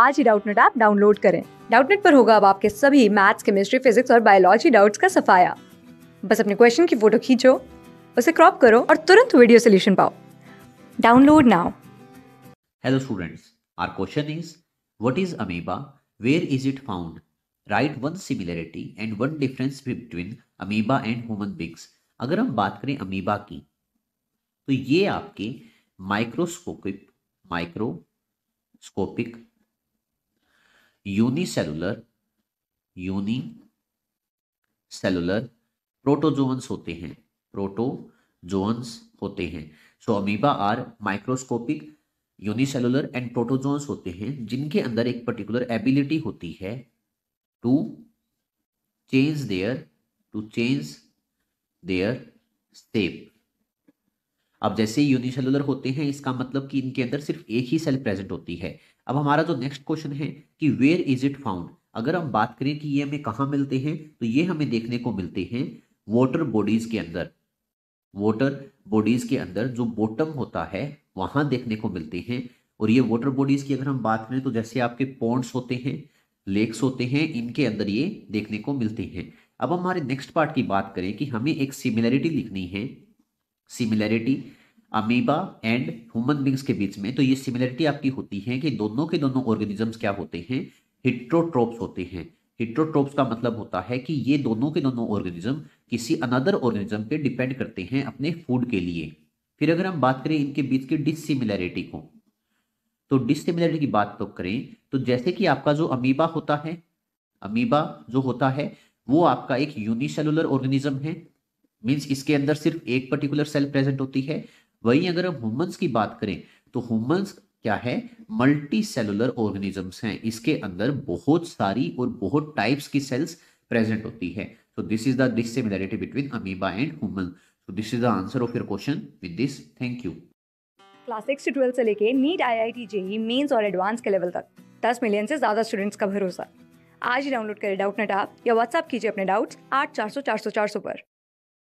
आज ही Doubtnut app download करें डाउटनेट पर होगा अब आपके सभी मैथ्स केमिस्ट्री फिजिक्स और बायोलॉजी डाउट्स का सफाया बस अपने क्वेश्चन की फोटो खींचो उसे क्रॉप करो और तुरंत वीडियो सोल्यूशन पाओ download now hello students our question is what is amoeba where is it found right one similarity and one difference between amoeba and human beings अगर हम बात करें अमीबा की तो ये आपके microscopic microscopic unicellular uni cellular protozoans होते हैं प्रोटोजोन्स होते हैं so amoeba are microscopic unicellular and protozoans होते हैं जिनके अंदर एक पर्टिकुलर एबिलिटी होती है to change there to change their step अब जैसे ही यूनिसेलुलर होते हैं इसका मतलब कि इनके अंदर सिर्फ एक ही सेल प्रेजेंट होती है अब हमारा जो नेक्स्ट क्वेश्चन है कि वेयर इज इट फाउंड अगर हम बात करें कि ये हमें कहाँ मिलते हैं तो ये हमें देखने को मिलते हैं वाटर बॉडीज के अंदर वाटर बॉडीज के अंदर जो बॉटम होता है वहाँ देखने को मिलते हैं और ये वाटर बॉडीज की अगर हम बात करें तो जैसे आपके पॉन्ड्स होते हैं लेक्स होते हैं इनके अंदर ये देखने को मिलते हैं अब हमारे नेक्स्ट पार्ट की बात करें कि हमें एक सिमिलरिटी लिखनी है similarity amoeba and human beings के बीच में तो ये सिमिलरिटी आपकी होती है कि दोनों के दोनों ऑर्गेनिजम्स क्या होते हैं हिट्रोट्रोप्स होते हैं हिट्रोट्रोप्स का मतलब होता है कि ये दोनों के दोनों ऑर्गेनिज्म किसी अनदर ऑर्गेनिज्म पे डिपेंड करते हैं अपने फूड के लिए फिर अगर हम बात करें इनके बीच की डिसिमिलैरिटी को तो डिसिमिलैरिटी की बात तो करें तो जैसे कि आपका जो अमीबा होता है अमीबा जो होता है वो आपका एक यूनिसेलुलर ऑर्गेनिज्म है मीन्स इसके अंदर सिर्फ एक पर्टिकुलर सेल प्रेजेंट होती है वही अगर हम हुमन्स की बात करें तो हुमन्स क्या है मल्टी सेलुलर ऑर्गेनिजम्स हैं इसके अंदर बहुत सारी और बहुत टाइप्स की सेल्स प्रेजेंट होती है so this is the this similarity between amoeba and human so this is the answer of your question with this thank you class six से ट्वेल्थ से लेके NEET I I T JEE Mains और advance के level तक दस million से ज़्यादा students का भरोसा आज ही डाउनलोड करें डाउट नेट ऐप या व्हाट्सएप कीजिए अपने डाउट्स आठ चार सौ चार सौ चार सौ पर